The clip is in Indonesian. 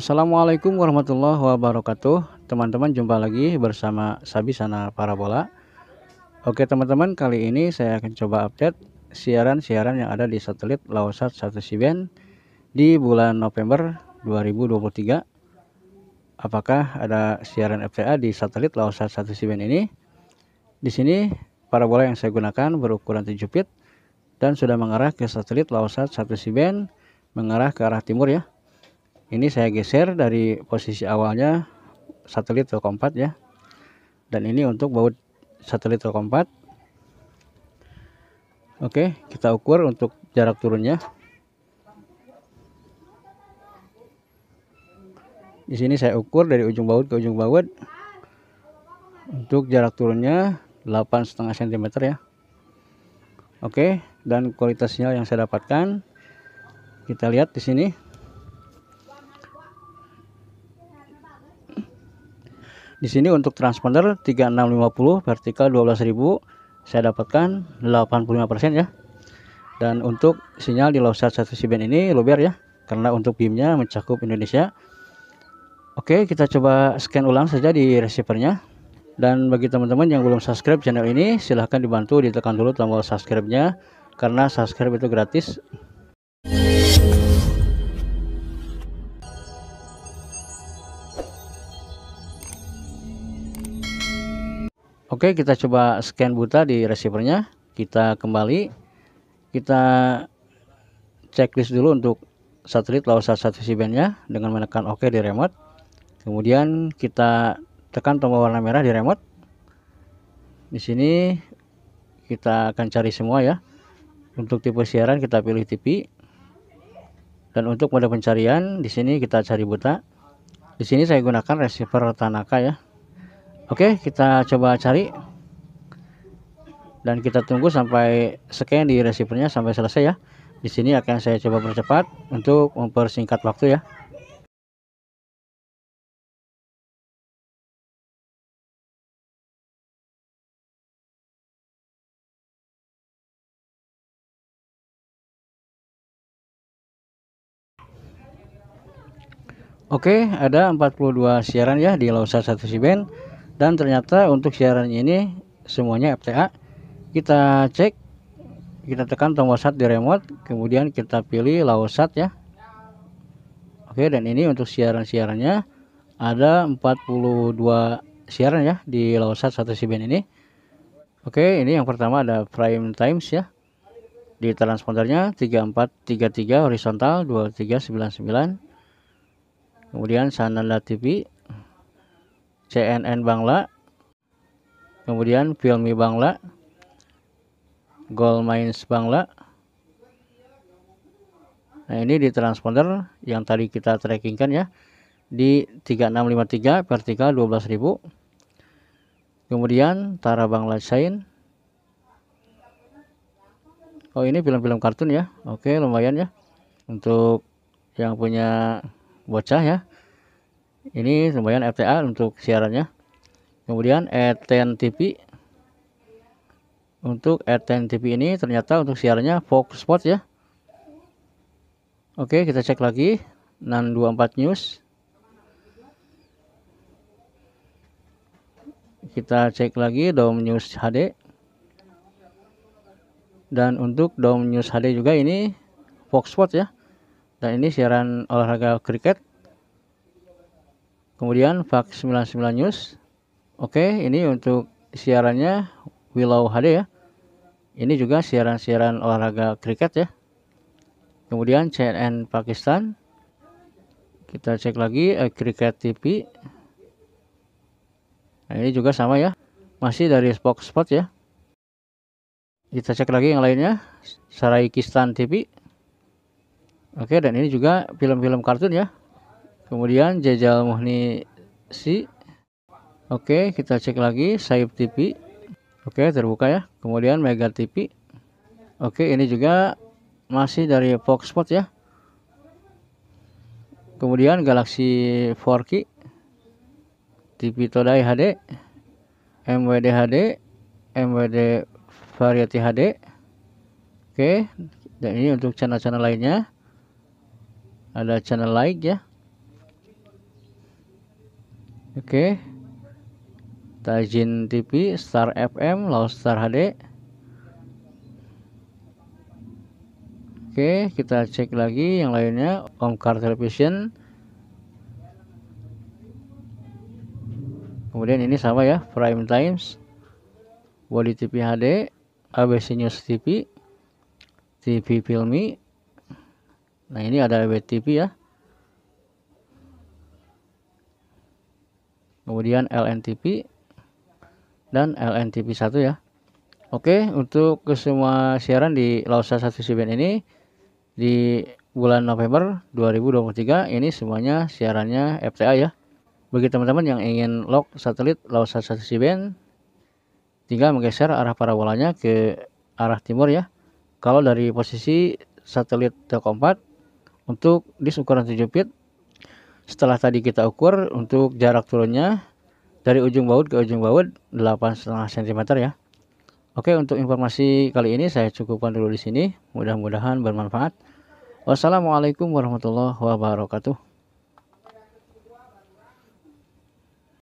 Assalamualaikum warahmatullahi wabarakatuh Teman-teman jumpa lagi bersama Sabi Sana Parabola Oke teman-teman kali ini saya akan coba update Siaran-siaran yang ada di satelit Laosat 1 Siben Di bulan November 2023 Apakah ada siaran FTA di satelit Laosat 1 Siben ini Di sini parabola yang saya gunakan berukuran 7 feet Dan sudah mengarah ke satelit Laosat 1 Siben Mengarah ke arah timur ya ini saya geser dari posisi awalnya satelit kompat ya dan ini untuk baut satelit kompat oke kita ukur untuk jarak turunnya di sini saya ukur dari ujung baut ke ujung baut untuk jarak turunnya 8,5 cm ya oke dan kualitas sinyal yang saya dapatkan kita lihat di sini Di sini untuk transponder 3650 vertikal 12.000 saya dapatkan 85% ya. Dan untuk sinyal di lowsat 1 siben ini luber ya karena untuk beamnya mencakup Indonesia. Oke, kita coba scan ulang saja di receivernya. Dan bagi teman-teman yang belum subscribe channel ini, silahkan dibantu ditekan dulu tombol subscribe-nya karena subscribe itu gratis Oke, kita coba scan buta di receivernya. Kita kembali. Kita checklist dulu untuk satelit lawan sat visi bandnya dengan menekan OK di remote. Kemudian kita tekan tombol warna merah di remote. Di sini kita akan cari semua ya. Untuk tipe siaran kita pilih TV. Dan untuk mode pencarian di sini kita cari buta. Di sini saya gunakan receiver Tanaka ya, Oke, kita coba cari dan kita tunggu sampai scan di receivernya sampai selesai ya. Di sini akan saya coba percepat untuk mempersingkat waktu ya. Oke, ada 42 siaran ya di Lausa 1 Siben dan ternyata untuk siaran ini semuanya FTA kita cek kita tekan tombol sat di remote kemudian kita pilih laosat ya Oke dan ini untuk siaran-siarannya ada 42 siaran ya di laosat satu siben ini Oke ini yang pertama ada prime times ya di transpondernya 3433 horizontal 2399 kemudian Sananda TV CNN Bangla, kemudian Filmi Bangla, Gold Mines Bangla. Nah, ini di transponder yang tadi kita tracking kan ya di 3653 vertikal 12.000. Kemudian Tara Bangla Shine. Oh, ini film-film kartun ya. Oke, lumayan ya. Untuk yang punya bocah ya ini lumayan fta untuk siarannya kemudian ETN TV untuk ETN TV ini ternyata untuk siarannya Fox Sport ya Oke kita cek lagi 624 News kita cek lagi Dom News HD dan untuk Dom News HD juga ini Fox Sport ya dan ini siaran olahraga kriket kemudian Fak 99 News oke ini untuk siarannya Willow HD ya ini juga siaran-siaran olahraga kriket ya kemudian CNN Pakistan kita cek lagi eh, kriket TV nah ini juga sama ya masih dari Spot ya kita cek lagi yang lainnya Saraikistan TV oke dan ini juga film-film kartun ya kemudian Jajal Muhni si oke kita cek lagi Saib TV oke terbuka ya kemudian Mega TV oke ini juga masih dari Foxpot ya kemudian Galaxy 4K TV Todai HD MWD HD MWD Variety HD oke dan ini untuk channel-channel lainnya ada channel like ya Oke. Tajin TV, Star FM, Laos Star HD. Oke, kita cek lagi yang lainnya Omkar Television. Kemudian ini sama ya, Prime Times, Wadi TV HD, ABC News TV, TV Filmi. Nah, ini ada TV ya. kemudian LNTP dan LNTP1 ya Oke untuk kesemua siaran di Lausa 1 Siben ini di bulan November 2023 ini semuanya siarannya FTA ya bagi teman-teman yang ingin log satelit Lausa 1 Siben tinggal menggeser arah parabolanya ke arah timur ya kalau dari posisi satelit Telkom 4 untuk di 7 feet setelah tadi kita ukur untuk jarak turunnya dari ujung baut ke ujung baut 8,5 cm ya Oke untuk informasi kali ini saya cukupkan dulu di sini mudah-mudahan bermanfaat Wassalamualaikum warahmatullahi wabarakatuh